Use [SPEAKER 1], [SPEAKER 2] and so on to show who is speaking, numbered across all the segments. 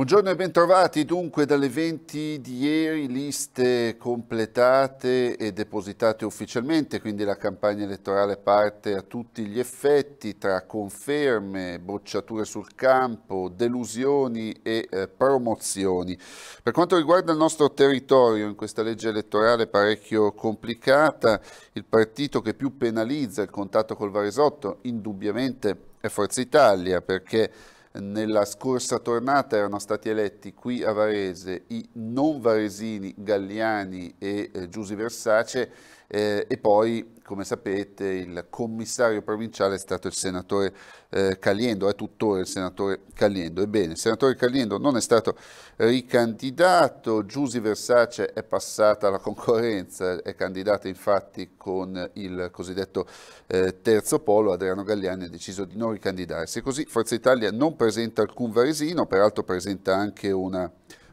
[SPEAKER 1] Buongiorno e bentrovati. Dunque, dalle 20 di ieri liste completate e depositate ufficialmente, quindi la campagna elettorale parte a tutti gli effetti tra conferme, bocciature sul campo, delusioni e eh, promozioni. Per quanto riguarda il nostro territorio, in questa legge elettorale parecchio complicata, il partito che più penalizza il contatto col Varesotto indubbiamente è Forza Italia perché nella scorsa tornata erano stati eletti qui a Varese i non varesini Galliani e eh, Giusi Versace eh, e poi, come sapete, il commissario provinciale è stato il senatore eh, Caliendo, è tuttora il senatore Caliendo. Ebbene, il senatore Caliendo non è stato ricandidato, Giusi Versace è passata alla concorrenza, è candidata infatti con il cosiddetto eh, terzo polo, Adriano Galliani ha deciso di non ricandidarsi. Così Forza Italia non presenta alcun varesino, peraltro presenta anche una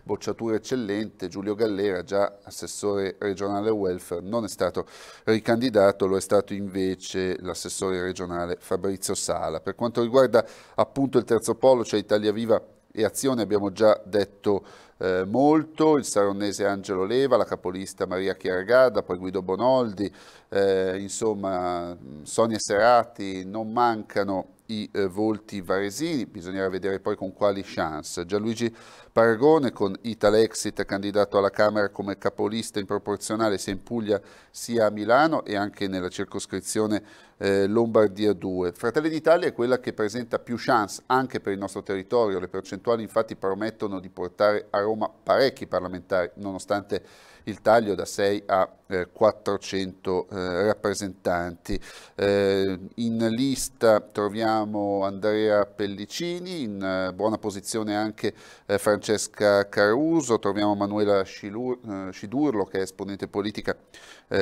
[SPEAKER 1] bocciatura eccellente, Giulio Gallera, già assessore regionale welfare, non è stato ricandidato, lo è stato invece l'assessore regionale Fabrizio Sala. Per quanto riguarda appunto il terzo polo, cioè Italia Viva e Azione, abbiamo già detto eh, molto, il saronese Angelo Leva, la capolista Maria Chiaragada, poi Guido Bonoldi, eh, insomma Sonia Serati, non mancano i eh, volti varesini, bisognerà vedere poi con quali chance. Gianluigi Paragone con Italexit candidato alla Camera come capolista in proporzionale sia in Puglia sia a Milano e anche nella circoscrizione eh, Lombardia 2. Fratelli d'Italia è quella che presenta più chance anche per il nostro territorio, le percentuali infatti promettono di portare a Roma parecchi parlamentari, nonostante il taglio da 6 a eh, 400 eh, rappresentanti. Eh, in lista troviamo Andrea Pellicini, in eh, buona posizione anche eh, Francesca Caruso, troviamo Manuela Scilur, eh, Scidurlo che è esponente politica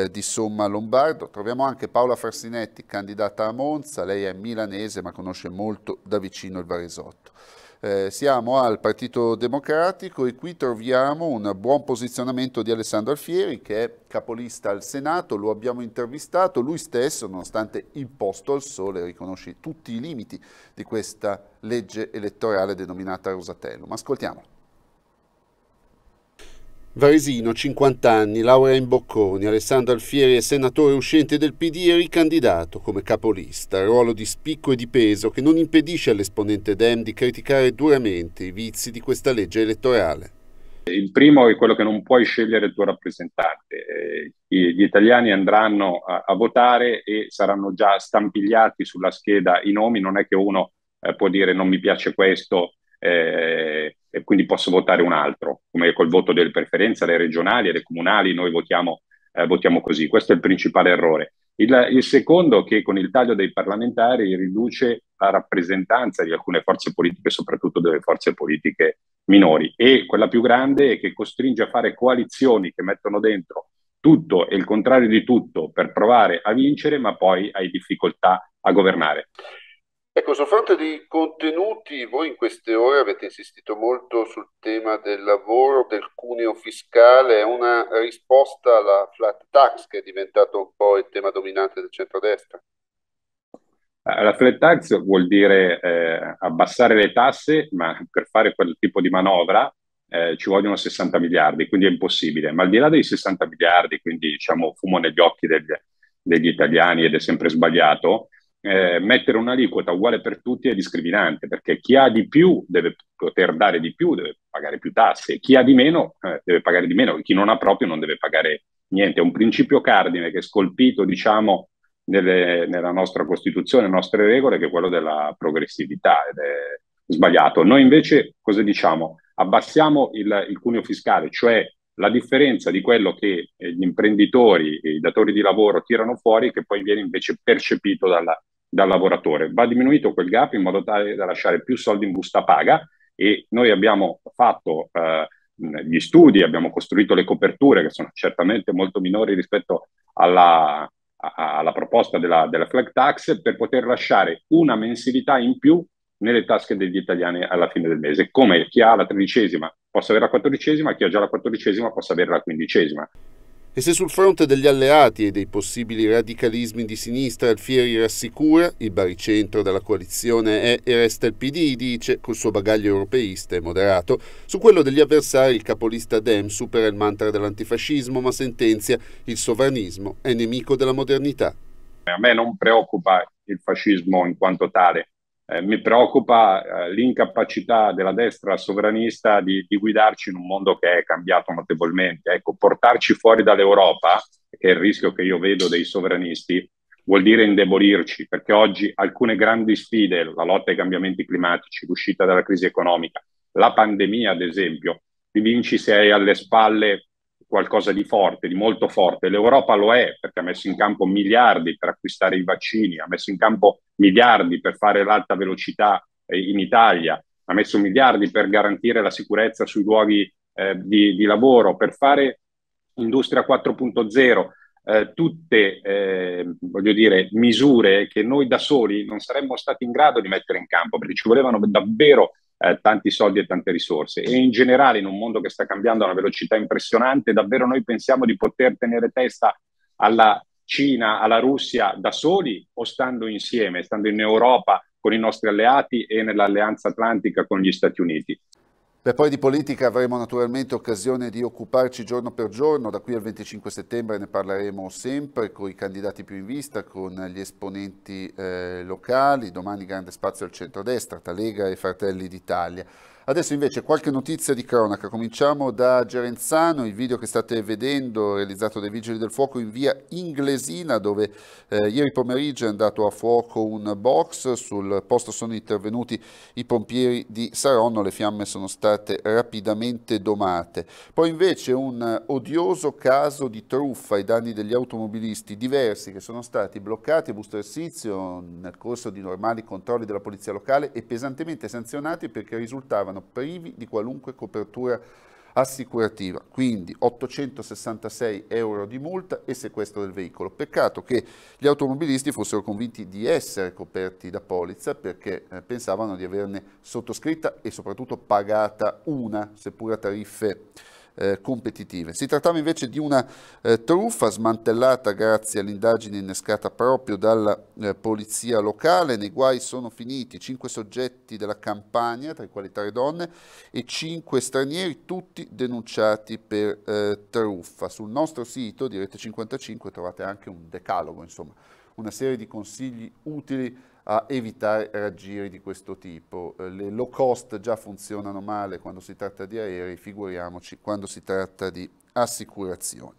[SPEAKER 1] di Somma Lombardo, troviamo anche Paola Farsinetti candidata a Monza, lei è milanese ma conosce molto da vicino il Varesotto. Eh, siamo al Partito Democratico e qui troviamo un buon posizionamento di Alessandro Alfieri che è capolista al Senato, lo abbiamo intervistato, lui stesso nonostante imposto al sole riconosce tutti i limiti di questa legge elettorale denominata Rosatello. Ma ascoltiamo. Varesino, 50 anni, laurea in Bocconi, Alessandro Alfieri è senatore uscente del PD e ricandidato come capolista, ruolo di spicco e di peso che non impedisce all'esponente Dem di criticare duramente i vizi di questa legge
[SPEAKER 2] elettorale. Il primo è quello che non puoi scegliere il tuo rappresentante. Eh, gli italiani andranno a, votare e saranno già stampigliati sulla scheda i nomi, non è che uno eh, può dire non mi piace questo. Eh, e quindi posso votare un altro, come col voto delle preferenze alle regionali alle comunali, noi votiamo, eh, votiamo, così. Questo è il principale errore. Il, il secondo che con il taglio dei parlamentari riduce la rappresentanza di alcune forze politiche, soprattutto delle forze politiche minori. E quella più grande è che costringe a fare coalizioni che mettono dentro tutto e il contrario di tutto per provare a vincere, ma poi hai difficoltà a governare.
[SPEAKER 1] Ecco, sul fronte dei contenuti, voi in queste ore avete insistito molto sul tema del lavoro, del cuneo fiscale, è una risposta alla flat tax che è diventato un po' il tema dominante del centrodestra.
[SPEAKER 2] Ah, la flat tax vuol dire eh, abbassare le tasse, ma per fare quel tipo di manovra eh, ci vogliono 60 miliardi, quindi è impossibile. Ma al di là dei 60 miliardi, quindi diciamo fumo negli occhi degli, degli italiani ed è sempre sbagliato, eh, mettere un'aliquota uguale per tutti è discriminante, perché chi ha di più deve poter dare di più, deve pagare più tasse, chi ha di meno eh, deve pagare di meno, chi non ha proprio non deve pagare niente. È un principio cardine che è scolpito, diciamo, nelle, nella nostra Costituzione, nelle nostre regole, che è quello della progressività ed è sbagliato. Noi invece cosa diciamo? Abbassiamo il, il cuneo fiscale, cioè la differenza di quello che eh, gli imprenditori e i datori di lavoro tirano fuori, che poi viene invece percepito dalla, dal lavoratore. Va diminuito quel gap in modo tale da lasciare più soldi in busta paga e noi abbiamo fatto eh, gli studi, abbiamo costruito le coperture che sono certamente molto minori rispetto alla, alla proposta della, della flag tax per poter lasciare una mensilità in più nelle tasche degli italiani alla fine del mese, come chi ha la tredicesima possa avere la quattordicesima, chi ha già la quattordicesima possa avere la quindicesima. E se sul fronte degli
[SPEAKER 1] alleati e dei possibili radicalismi di sinistra Alfieri rassicura, il baricentro della coalizione è e resta il PD, dice, col suo bagaglio europeista e moderato, su quello degli avversari il capolista Dem supera il mantra dell'antifascismo ma sentenzia il
[SPEAKER 2] sovranismo è nemico della modernità. A me non preoccupa il fascismo in quanto tale, eh, mi preoccupa eh, l'incapacità della destra sovranista di, di, guidarci in un mondo che è cambiato notevolmente. Ecco, portarci fuori dall'Europa, che è il rischio che io vedo dei sovranisti, vuol dire indebolirci, perché oggi alcune grandi sfide, la lotta ai cambiamenti climatici, l'uscita dalla crisi economica, la pandemia, ad esempio, li vinci se hai alle spalle qualcosa di forte, di molto forte. L'Europa lo è perché ha messo in campo miliardi per acquistare i vaccini, ha messo in campo miliardi per fare l'alta velocità eh, in Italia, ha messo miliardi per garantire la sicurezza sui luoghi eh, di, di, lavoro, per fare industria 4.0. Eh, tutte eh, voglio dire, misure che noi da soli non saremmo stati in grado di mettere in campo perché ci volevano davvero eh, tanti soldi e tante risorse. E in generale, in un mondo che sta cambiando a una velocità impressionante, davvero noi pensiamo di poter tenere testa alla Cina, alla Russia da soli o stando insieme, stando in Europa con i nostri alleati e nell'alleanza atlantica con gli Stati Uniti.
[SPEAKER 1] Per poi di politica avremo naturalmente occasione di occuparci giorno per giorno, da qui al 25 settembre ne parleremo sempre con i candidati più in vista, con gli esponenti eh, locali, domani grande spazio al centrodestra, tra Lega e Fratelli d'Italia. Adesso invece qualche notizia di cronaca, cominciamo da Gerenzano, il video che state vedendo realizzato dai Vigili del Fuoco in via Inglesina dove eh, ieri pomeriggio è andato a fuoco un box, sul posto sono intervenuti i pompieri di Saronno, le fiamme sono state rapidamente domate. Poi invece un odioso caso di truffa ai danni degli automobilisti diversi che sono stati bloccati a Busto Ersizio nel corso di normali controlli della polizia locale e pesantemente sanzionati perché risultavano risultano privi di qualunque copertura assicurativa, quindi 866 euro di multa e sequestro del veicolo. Peccato che gli automobilisti fossero convinti di essere coperti da polizza perché eh, pensavano di averne sottoscritta e soprattutto pagata una, seppur a tariffe eh, competitive. Si trattava invece di una eh, truffa smantellata grazie all'indagine innescata proprio dalla eh, polizia locale. Nei guai sono finiti cinque soggetti della campagna, tra i quali tre donne, e cinque stranieri, tutti denunciati per eh, truffa. Sul nostro sito di Rete 55 trovate anche un decalogo, insomma, una serie di consigli utili a evitare raggiri di questo tipo. Eh, le low cost già funzionano male quando si tratta di aerei, figuriamoci quando si tratta di assicurazioni.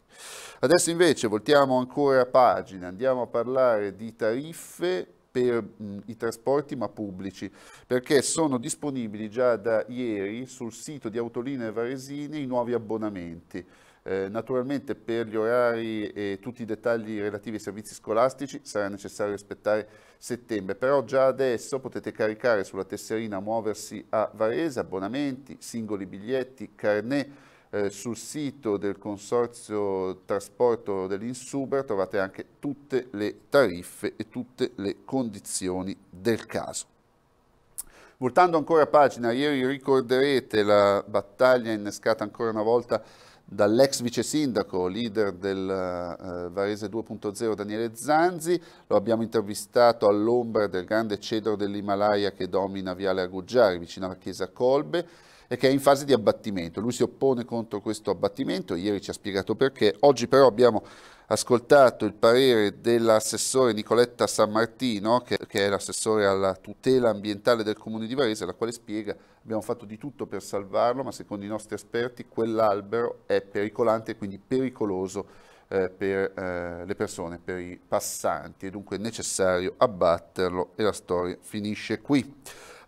[SPEAKER 1] Adesso invece voltiamo ancora a pagina, andiamo a parlare di tariffe per mh, i trasporti ma pubblici, perché sono disponibili già da ieri sul sito di Autoline Varesini i nuovi abbonamenti. Eh, naturalmente per gli orari e tutti i dettagli relativi ai servizi scolastici sarà necessario aspettare settembre, però già adesso potete caricare sulla tesserina Muoversi a Varese abbonamenti, singoli biglietti, carnet. Eh, sul sito del Consorzio Trasporto dell'Insuber trovate anche tutte le tariffe e tutte le condizioni del caso. Voltando ancora a pagina, ieri ricorderete la battaglia innescata ancora una volta dall'ex vice sindaco, leader del eh, Varese 2.0 Daniele Zanzi, lo abbiamo intervistato all'ombra del grande cedro dell'Himalaya che domina Viale Aguggiari vicino alla chiesa Colbe, e che è in fase di abbattimento. Lui si oppone contro questo abbattimento, ieri ci ha spiegato perché. Oggi però abbiamo ascoltato il parere dell'assessore Nicoletta San Martino, che, che è l'assessore alla tutela ambientale del comune di Varese, la quale spiega abbiamo fatto di tutto per salvarlo, ma secondo i nostri esperti quell'albero è pericolante e quindi pericoloso eh, per eh, le persone, per i passanti, è dunque necessario abbatterlo e la storia finisce qui.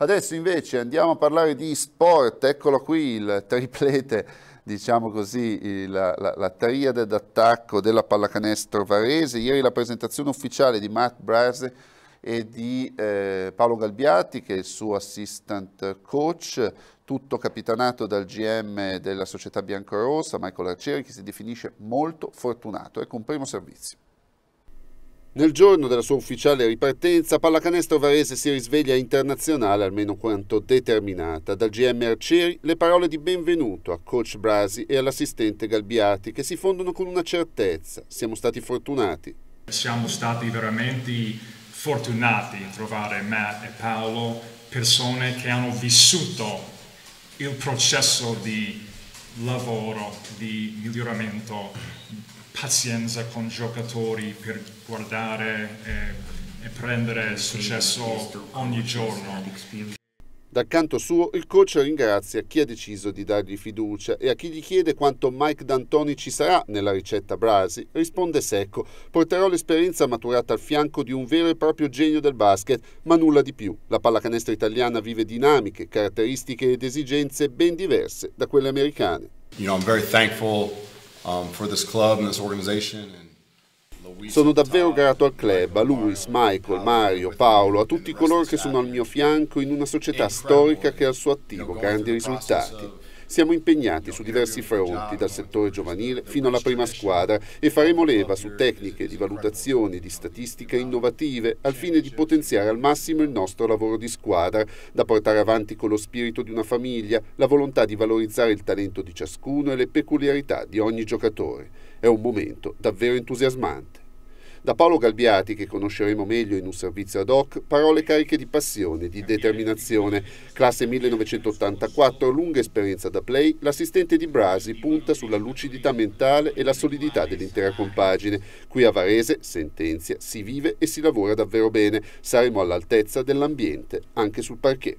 [SPEAKER 1] Adesso invece andiamo a parlare di sport, eccolo qui il triplete diciamo così, la, la, la triade d'attacco della pallacanestro varese. Ieri la presentazione ufficiale di Matt Brase e di eh, Paolo Galbiati, che è il suo assistant coach, tutto capitanato dal GM della società biancorossa, Michael Arcieri, che si definisce molto fortunato. Ecco un primo servizio. Nel giorno della sua ufficiale ripartenza, Pallacanestro Varese si risveglia internazionale, almeno quanto determinata. Dal GM Arcieri le parole di benvenuto a coach Brasi e all'assistente Galbiati che si fondono con una certezza. Siamo stati
[SPEAKER 2] fortunati. Siamo stati veramente fortunati a trovare Matt e Paolo, persone che hanno vissuto il processo di lavoro, di miglioramento pazienza con i giocatori per guardare e, e prendere successo ogni giorno.
[SPEAKER 1] Dal canto suo, il coach ringrazia chi ha deciso di dargli fiducia e a chi gli chiede quanto Mike D'Antoni ci sarà nella ricetta Brasi, risponde secco: Porterò l'esperienza maturata al fianco di un vero e proprio genio del basket, ma nulla di più. La pallacanestro italiana vive dinamiche, caratteristiche ed esigenze ben diverse da quelle americane.
[SPEAKER 2] You know, I'm very thankful Um, club
[SPEAKER 1] Sono davvero grato al club, a Luis, Michael, Mario, Paolo, a tutti coloro che sono al mio fianco in una società storica che ha al suo attivo grandi risultati. Siamo impegnati su diversi fronti, dal settore giovanile fino alla prima squadra, e faremo leva su tecniche di valutazione e di statistica innovative al fine di potenziare al massimo il nostro lavoro di squadra, da portare avanti con lo spirito di una famiglia, la volontà di valorizzare il talento di ciascuno e le peculiarità di ogni giocatore. È un momento davvero entusiasmante. Da Paolo Galbiati, che conosceremo meglio in un servizio ad hoc, parole cariche di passione, di determinazione. Classe 1984, lunga esperienza da play, l'assistente di Brasi punta sulla lucidità mentale e la solidità dell'intera compagine. Qui a Varese, sentenzia, si vive e si lavora davvero bene. Saremo all'altezza dell'ambiente, anche sul parquet.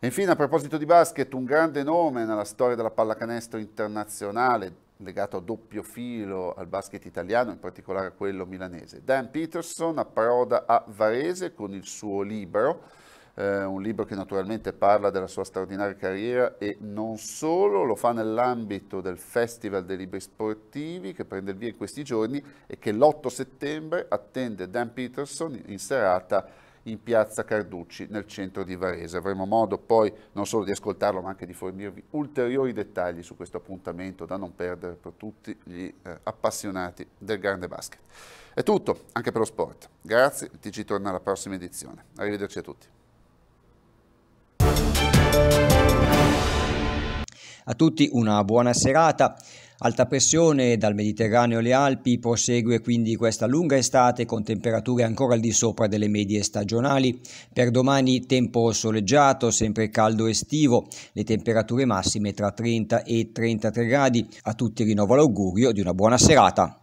[SPEAKER 1] Infine, a proposito di basket, un grande nome nella storia della pallacanestro internazionale, legato a doppio filo al basket italiano, in particolare a quello milanese. Dan Peterson approda a Varese con il suo libro, eh, un libro che naturalmente parla della sua straordinaria carriera e non solo, lo fa nell'ambito del Festival dei Libri Sportivi che prende il via in questi giorni e che l'8 settembre attende Dan Peterson in serata in piazza Carducci nel centro di Varese. Avremo modo poi non solo di ascoltarlo ma anche di fornirvi ulteriori dettagli su questo appuntamento da non perdere per tutti gli eh, appassionati del grande basket. È tutto anche per lo sport. Grazie, il TG torna alla prossima edizione. Arrivederci a tutti.
[SPEAKER 2] A tutti una buona serata. Alta pressione dal Mediterraneo alle Alpi prosegue quindi questa lunga estate con temperature ancora al di sopra delle medie stagionali. Per domani tempo soleggiato, sempre caldo estivo, le temperature massime tra 30 e 33 gradi. A tutti rinnovo l'augurio di una buona serata.